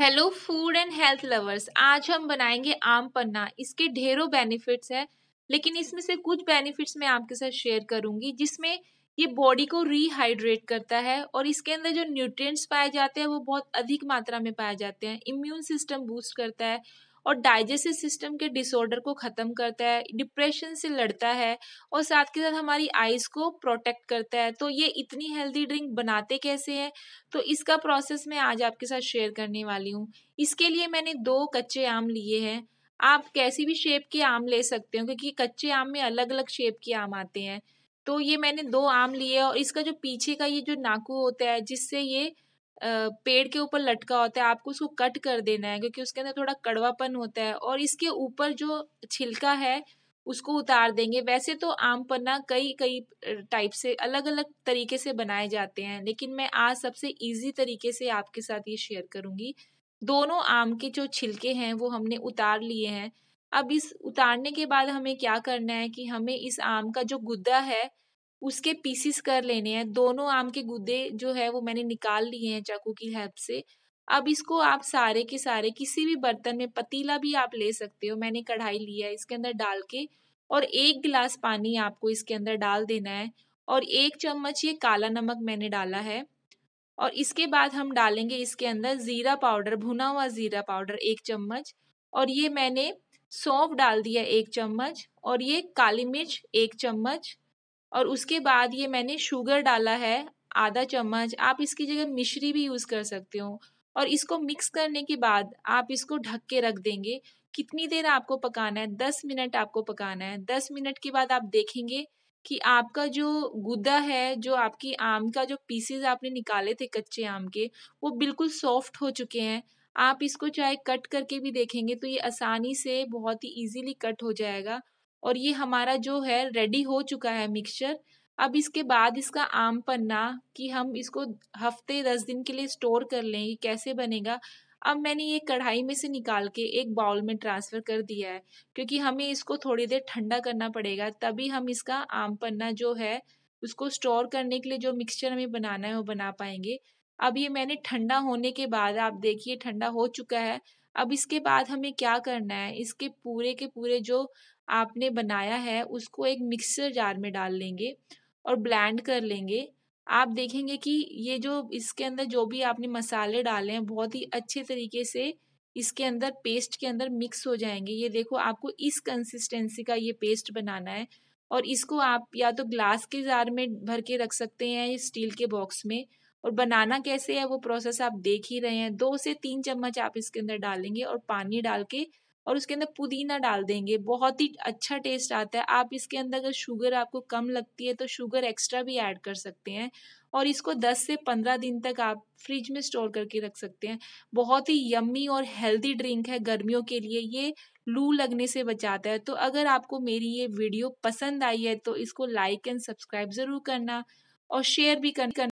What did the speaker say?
hello food and health lovers आज हम बनाएंगे आम पन्ना इसके ढेरों बेनिफिट्स हैं लेकिन इसमें से कुछ बेनिफिट्स मैं आपके साथ शेयर करूंगी जिसमें ये बॉडी को रिहाइड्रेट करता है और इसके अंदर जो न्यूट्रिएंट्स पाए जाते हैं वो बहुत अधिक मात्रा में पाए जाते हैं इम्यून सिस्टम बूस्ट करता है और डाइजेस्टिव सिस्टम के डिसऑर्डर को ख़त्म करता है डिप्रेशन से लड़ता है और साथ के साथ हमारी आइज़ को प्रोटेक्ट करता है तो ये इतनी हेल्दी ड्रिंक बनाते कैसे हैं तो इसका प्रोसेस मैं आज आपके साथ शेयर करने वाली हूँ इसके लिए मैंने दो कच्चे आम लिए हैं आप कैसी भी शेप के आम ले सकते हो क्योंकि कच्चे आम में अलग अलग शेप के आम आते हैं तो ये मैंने दो आम लिए और इसका जो पीछे का ये जो नाकू होता है जिससे ये पेड़ के ऊपर लटका होता है आपको उसको कट कर देना है क्योंकि उसके अंदर थोड़ा कड़वापन होता है और इसके ऊपर जो छिलका है उसको उतार देंगे वैसे तो आम पन्ना कई कई टाइप से अलग अलग तरीके से बनाए जाते हैं लेकिन मैं आज सबसे इजी तरीके से आपके साथ ये शेयर करूँगी दोनों आम के जो छिलके हैं वो हमने उतार लिए हैं अब इस उतारने के बाद हमें क्या करना है कि हमें इस आम का जो गुद्दा है उसके पीसीस कर लेने हैं दोनों आम के गुदे जो है वो मैंने निकाल लिए हैं चाकू की हेल्प से अब इसको आप सारे के सारे किसी भी बर्तन में पतीला भी आप ले सकते हो मैंने कढ़ाई लिया है इसके अंदर डाल के और एक गिलास पानी आपको इसके अंदर डाल देना है और एक चम्मच ये काला नमक मैंने डाला है और इसके बाद हम डालेंगे इसके अंदर ज़ीरा पाउडर भुना हुआ ज़ीरा पाउडर एक चम्मच और ये मैंने सौंफ डाल दिया एक चम्मच और ये काली मिर्च एक चम्मच और उसके बाद ये मैंने शुगर डाला है आधा चम्मच आप इसकी जगह मिश्री भी यूज़ कर सकते हो और इसको मिक्स करने के बाद आप इसको ढक के रख देंगे कितनी देर आपको पकाना है दस मिनट आपको पकाना है दस मिनट के बाद आप देखेंगे कि आपका जो गुदा है जो आपकी आम का जो पीसेज आपने निकाले थे कच्चे आम के वो बिल्कुल सॉफ्ट हो चुके हैं आप इसको चाहे कट करके भी देखेंगे तो ये आसानी से बहुत ही इजीली कट हो जाएगा और ये हमारा जो है रेडी हो चुका है मिक्सचर अब इसके बाद इसका आम पन्ना कि हम इसको हफ्ते दस दिन के लिए स्टोर कर लें कैसे बनेगा अब मैंने ये कढ़ाई में से निकाल के एक बाउल में ट्रांसफ़र कर दिया है क्योंकि हमें इसको थोड़ी देर ठंडा करना पड़ेगा तभी हम इसका आम पन्ना जो है उसको स्टोर करने के लिए जो मिक्सचर हमें बनाना है वो बना पाएंगे अब ये मैंने ठंडा होने के बाद आप देखिए ठंडा हो चुका है अब इसके बाद हमें क्या करना है इसके पूरे के पूरे जो आपने बनाया है उसको एक मिक्सर जार में डाल लेंगे और ब्लेंड कर लेंगे आप देखेंगे कि ये जो इसके अंदर जो भी आपने मसाले डाले हैं बहुत ही अच्छे तरीके से इसके अंदर पेस्ट के अंदर मिक्स हो जाएंगे ये देखो आपको इस कंसिस्टेंसी का ये पेस्ट बनाना है और इसको आप या तो ग्लास के जार में भर के रख सकते हैं स्टील के बॉक्स में और बनाना कैसे है वो प्रोसेस आप देख ही रहे हैं दो से तीन चम्मच आप इसके अंदर डालेंगे और पानी डाल के और उसके अंदर पुदीना डाल देंगे बहुत ही अच्छा टेस्ट आता है आप इसके अंदर अगर शुगर आपको कम लगती है तो शुगर एक्स्ट्रा भी ऐड कर सकते हैं और इसको 10 से 15 दिन तक आप फ्रिज में स्टोर करके रख सकते हैं बहुत ही यम्मी और हेल्दी ड्रिंक है गर्मियों के लिए ये लू लगने से बचाता है तो अगर आपको मेरी ये वीडियो पसंद आई है तो इसको लाइक एंड सब्सक्राइब ज़रूर करना और शेयर भी करना